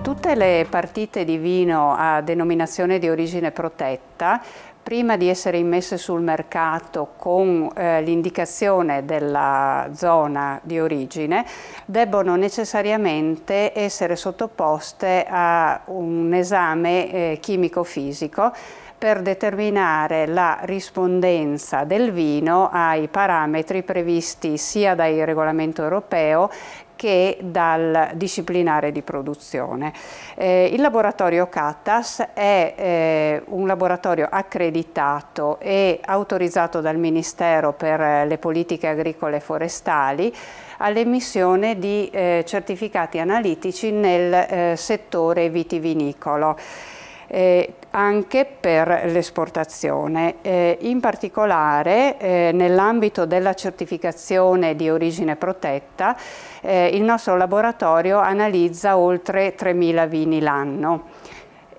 tutte le partite di vino a denominazione di origine protetta prima di essere immesse sul mercato con eh, l'indicazione della zona di origine, debbono necessariamente essere sottoposte a un esame eh, chimico-fisico per determinare la rispondenza del vino ai parametri previsti sia dal regolamento europeo che dal disciplinare di produzione. Eh, il laboratorio CATAS è eh, un laboratorio accreditato e autorizzato dal Ministero per le politiche agricole e forestali all'emissione di eh, certificati analitici nel eh, settore vitivinicolo eh, anche per l'esportazione. Eh, in particolare eh, nell'ambito della certificazione di origine protetta eh, il nostro laboratorio analizza oltre 3.000 vini l'anno.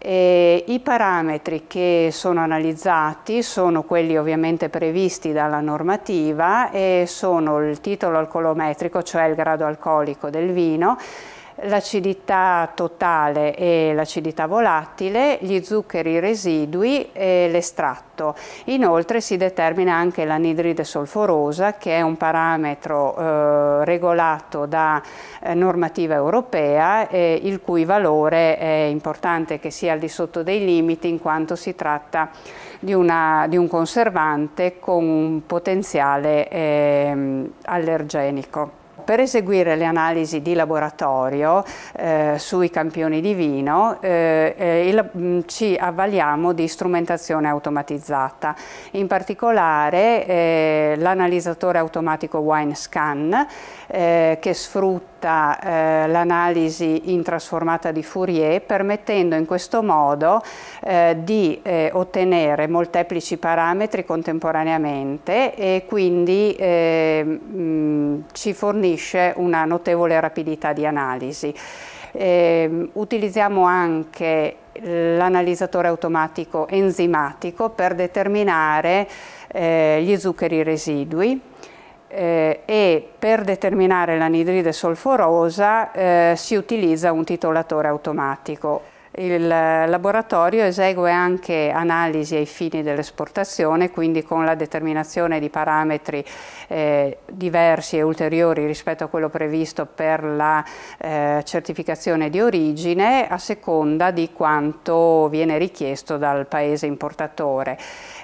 I parametri che sono analizzati sono quelli ovviamente previsti dalla normativa e sono il titolo alcolometrico, cioè il grado alcolico del vino, l'acidità totale e l'acidità volatile, gli zuccheri residui e l'estratto. Inoltre si determina anche l'anidride solforosa che è un parametro eh, regolato da eh, normativa europea eh, il cui valore è importante che sia al di sotto dei limiti in quanto si tratta di, una, di un conservante con un potenziale ehm, allergenico. Per eseguire le analisi di laboratorio eh, sui campioni di vino eh, eh il, mm, ci avvaliamo di strumentazione automatizzata, in particolare eh, l'analizzatore automatico WineScan eh, che sfrutta eh, l'analisi in trasformata di Fourier permettendo in questo modo di ottenere molteplici parametri contemporaneamente e quindi mh, mm, ci fornisce fornisce una notevole rapidità di analisi. Eh, utilizziamo anche l'analizzatore automatico enzimatico per determinare eh, gli zuccheri residui eh, e per determinare l'anidride solforosa eh, si utilizza un titolatore automatico. Il laboratorio esegue anche analisi ai fini dell'esportazione, quindi con la determinazione di parametri eh, diversi e ulteriori rispetto a quello previsto per la eh, certificazione di origine a seconda di quanto viene richiesto dal paese importatore.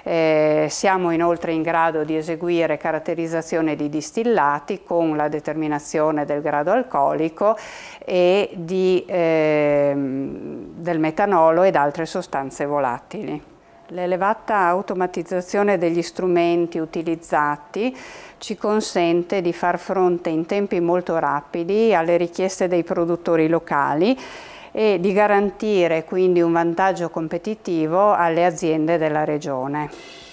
Eh, siamo inoltre in grado di eseguire caratterizzazione di distillati con la determinazione del grado alcolico e di ehm, del metanolo ed altre sostanze volatili. L'elevata automatizzazione degli strumenti utilizzati ci consente di far fronte in tempi molto rapidi alle richieste dei produttori locali e di garantire quindi un vantaggio competitivo alle aziende della regione.